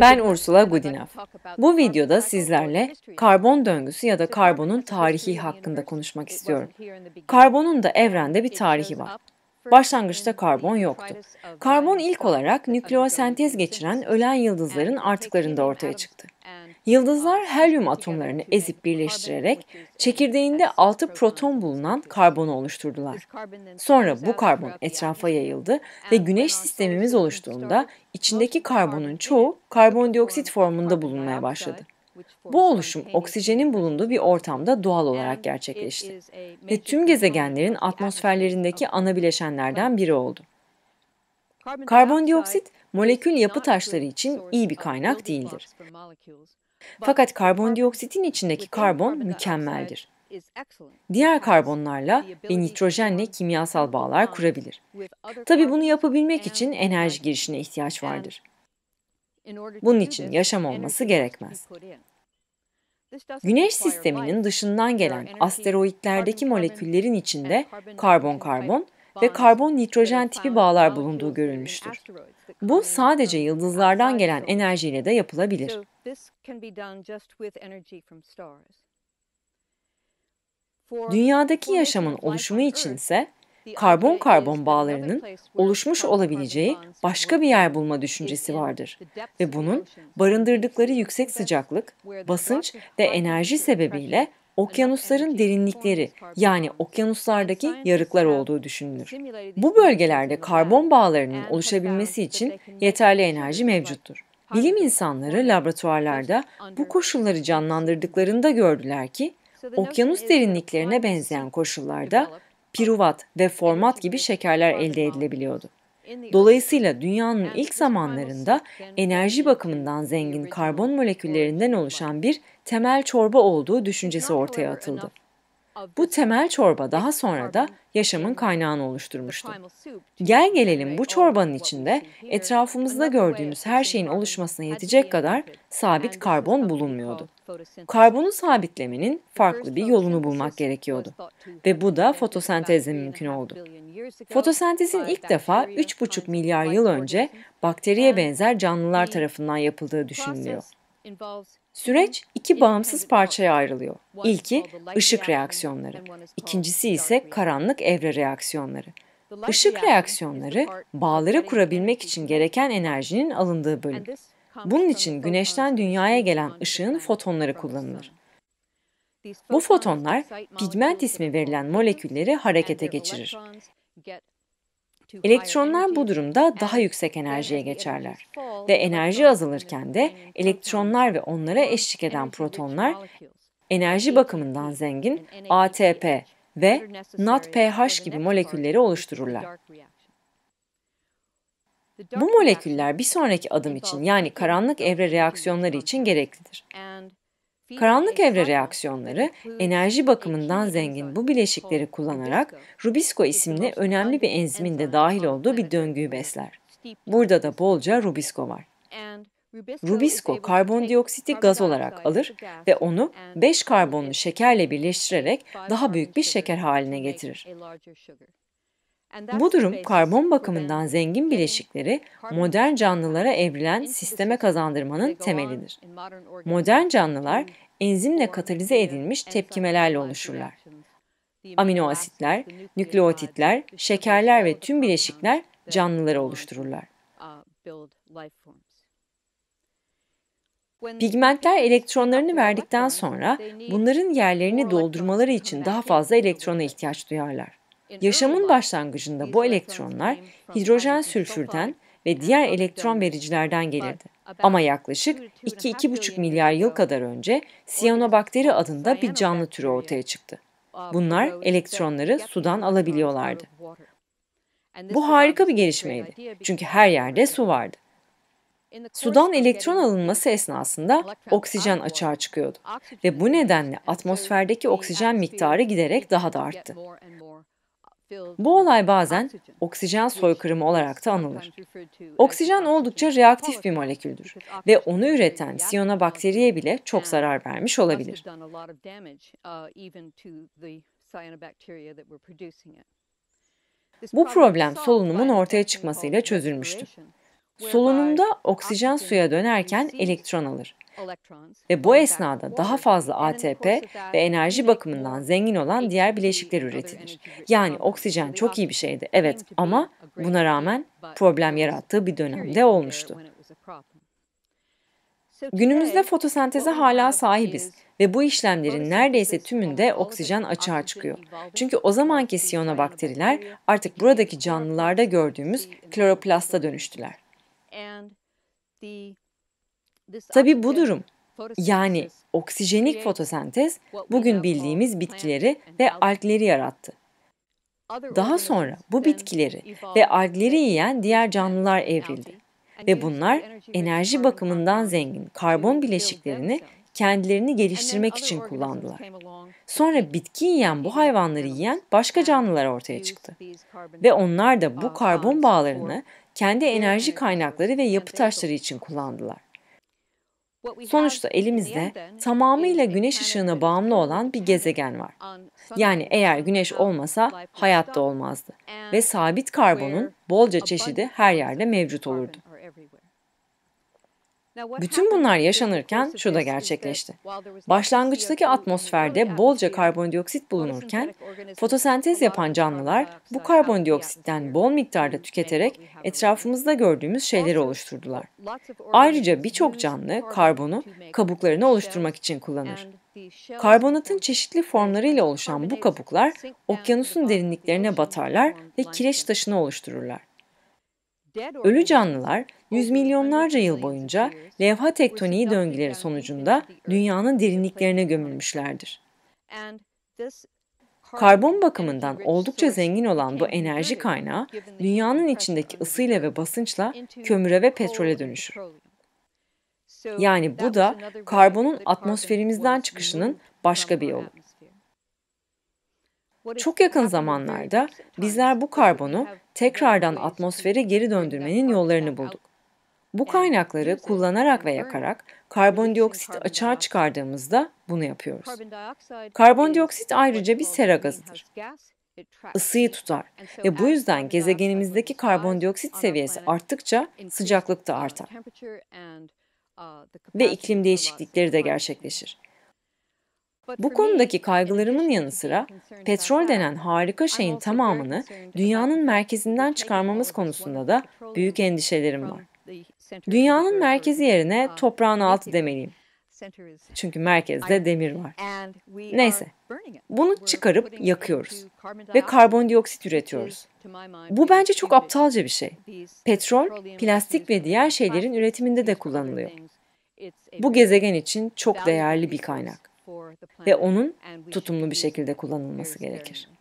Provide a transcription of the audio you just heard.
Ben Ursula Goodenough. Bu videoda sizlerle karbon döngüsü ya da karbonun tarihi hakkında konuşmak istiyorum. Karbonun da evrende bir tarihi var. Başlangıçta karbon yoktu. Karbon ilk olarak nükleosentez geçiren ölen yıldızların artıklarında ortaya çıktı. Yıldızlar helyum atomlarını ezip birleştirerek çekirdeğinde 6 proton bulunan karbonu oluşturdular. Sonra bu karbon etrafa yayıldı ve güneş sistemimiz oluştuğunda içindeki karbonun çoğu karbondioksit formunda bulunmaya başladı. Bu oluşum oksijenin bulunduğu bir ortamda doğal olarak gerçekleşti ve tüm gezegenlerin atmosferlerindeki ana bileşenlerden biri oldu. Karbondioksit molekül yapı taşları için iyi bir kaynak değildir. Fakat karbondioksitin içindeki karbon mükemmeldir. Diğer karbonlarla ve nitrojenle kimyasal bağlar kurabilir. Tabi bunu yapabilmek için enerji girişine ihtiyaç vardır. Bunun için yaşam olması gerekmez. Güneş sisteminin dışından gelen asteroitlerdeki moleküllerin içinde karbon-karbon ve karbon nitrojen tipi bağlar bulunduğu görülmüştür. Bu sadece yıldızlardan gelen enerjiyle de yapılabilir. Dünyadaki yaşamın oluşumu için ise karbon-karbon bağlarının oluşmuş olabileceği başka bir yer bulma düşüncesi vardır ve bunun barındırdıkları yüksek sıcaklık, basınç ve enerji sebebiyle okyanusların derinlikleri yani okyanuslardaki yarıklar olduğu düşünülür. Bu bölgelerde karbon bağlarının oluşabilmesi için yeterli enerji mevcuttur. Bilim insanları laboratuvarlarda bu koşulları canlandırdıklarında gördüler ki okyanus derinliklerine benzeyen koşullarda piruvat ve format gibi şekerler elde edilebiliyordu. Dolayısıyla dünyanın ilk zamanlarında enerji bakımından zengin karbon moleküllerinden oluşan bir temel çorba olduğu düşüncesi ortaya atıldı. Bu temel çorba daha sonra da yaşamın kaynağını oluşturmuştu. Gel gelelim bu çorbanın içinde etrafımızda gördüğümüz her şeyin oluşmasına yetecek kadar sabit karbon bulunmuyordu. Karbonu sabitlemenin farklı bir yolunu bulmak gerekiyordu ve bu da fotosentezle mümkün oldu. Fotosentezin ilk defa 3,5 milyar yıl önce bakteriye benzer canlılar tarafından yapıldığı düşünülüyor. Süreç iki bağımsız parçaya ayrılıyor. İlki ışık reaksiyonları, ikincisi ise karanlık evre reaksiyonları. Işık reaksiyonları bağları kurabilmek için gereken enerjinin alındığı bölüm. Bunun için güneşten dünyaya gelen ışığın fotonları kullanılır. Bu fotonlar pigment ismi verilen molekülleri harekete geçirir. Elektronlar bu durumda daha yüksek enerjiye geçerler ve enerji azalırken de elektronlar ve onlara eşlik eden protonlar enerji bakımından zengin ATP ve NADPH gibi molekülleri oluştururlar. Bu moleküller bir sonraki adım için yani karanlık evre reaksiyonları için gereklidir. Karanlık evre reaksiyonları enerji bakımından zengin bu bileşikleri kullanarak Rubisco isimli önemli bir enzimin de dahil olduğu bir döngüyü besler. Burada da bolca Rubisco var. Rubisco karbondioksiti gaz olarak alır ve onu 5 karbonlu şekerle birleştirerek daha büyük bir şeker haline getirir. Bu durum karbon bakımından zengin bileşikleri modern canlılara evrilen sisteme kazandırmanın temelidir. Modern canlılar enzimle katalize edilmiş tepkimelerle oluşurlar. Amino asitler, nükleotitler, şekerler ve tüm bileşikler canlıları oluştururlar. Uh, Pigmentler elektronlarını verdikten sonra bunların yerlerini doldurmaları için daha fazla elektrona ihtiyaç duyarlar. Yaşamın başlangıcında bu elektronlar hidrojen sülfürden ve diğer elektron vericilerden gelirdi. Ama yaklaşık 2-2,5 milyar yıl kadar önce siyanobakteri adında bir canlı türü ortaya çıktı. Bunlar elektronları sudan alabiliyorlardı. Bu harika bir gelişmeydi. Çünkü her yerde su vardı. Sudan elektron alınması esnasında oksijen açığa çıkıyordu ve bu nedenle atmosferdeki oksijen miktarı giderek daha da arttı. Bu olay bazen oksijen soykırımı olarak da anılır. Oksijen oldukça reaktif bir moleküldür ve onu üreten siyona bakteriye bile çok zarar vermiş olabilir. Uh, Bu problem solunumun ortaya çıkmasıyla çözülmüştü. Solunumda oksijen suya dönerken elektron alır. Ve bu esnada daha fazla ATP ve enerji bakımından zengin olan diğer bileşikler üretilir. Yani oksijen çok iyi bir şeydi evet ama buna rağmen problem yarattığı bir dönemde olmuştu. Günümüzde fotosenteze hala sahibiz ve bu işlemlerin neredeyse tümünde oksijen açığa çıkıyor. Çünkü o zamanki bakteriler artık buradaki canlılarda gördüğümüz kloroplasta dönüştüler. Tabi bu durum yani oksijenik fotosentez bugün bildiğimiz bitkileri ve algleri yarattı. Daha sonra bu bitkileri ve algleri yiyen diğer canlılar evrildi ve bunlar enerji bakımından zengin karbon bileşiklerini kendilerini geliştirmek için kullandılar. Sonra bitki yiyen bu hayvanları yiyen başka canlılar ortaya çıktı. Ve onlar da bu karbon bağlarını kendi hmm. enerji kaynakları ve yapı taşları için kullandılar. Sonuçta elimizde tamamıyla güneş ışığına bağımlı olan bir gezegen var. Yani eğer güneş olmasa hayat da olmazdı ve sabit karbonun bolca çeşidi her yerde mevcut olurdu. Bütün bunlar yaşanırken şu da gerçekleşti. Başlangıçtaki atmosferde bolca karbondioksit bulunurken fotosentez yapan canlılar bu karbondioksitten bol miktarda tüketerek etrafımızda gördüğümüz şeyleri oluşturdular. Ayrıca birçok canlı karbonu kabuklarını oluşturmak için kullanır. Karbonatın çeşitli formlarıyla oluşan bu kabuklar okyanusun derinliklerine batarlar ve kireç taşını oluştururlar. Ölü canlılar yüz milyonlarca yıl boyunca levha tektoniği döngüleri sonucunda dünyanın derinliklerine gömülmüşlerdir. Karbon bakımından oldukça zengin olan bu enerji kaynağı dünyanın içindeki ısıyla ve basınçla kömüre ve petrole dönüşür. Yani bu da karbonun atmosferimizden çıkışının başka bir yolu. Çok yakın zamanlarda bizler bu karbonu tekrardan atmosfere geri döndürmenin yollarını bulduk. Bu kaynakları kullanarak ve yakarak karbondioksit açığa çıkardığımızda bunu yapıyoruz. Karbondioksit ayrıca bir sera gazıdır. Isıyı tutar ve bu yüzden gezegenimizdeki karbondioksit seviyesi arttıkça sıcaklık da artar uh, ve iklim değişiklikleri de gerçekleşir. Bu konudaki kaygılarımın yanı sıra petrol denen harika şeyin tamamını dünyanın merkezinden çıkarmamız konusunda da büyük endişelerim var. Dünyanın merkezi yerine uh, toprağın altı demeliyim. Çünkü merkezde demir var. Neyse, bunu çıkarıp yakıyoruz ve karbondioksit üretiyoruz. Bu bence çok aptalca bir şey. Petrol, plastik ve diğer şeylerin üretiminde de kullanılıyor. Bu gezegen için çok değerli bir kaynak ve onun tutumlu bir şekilde kullanılması gerekir.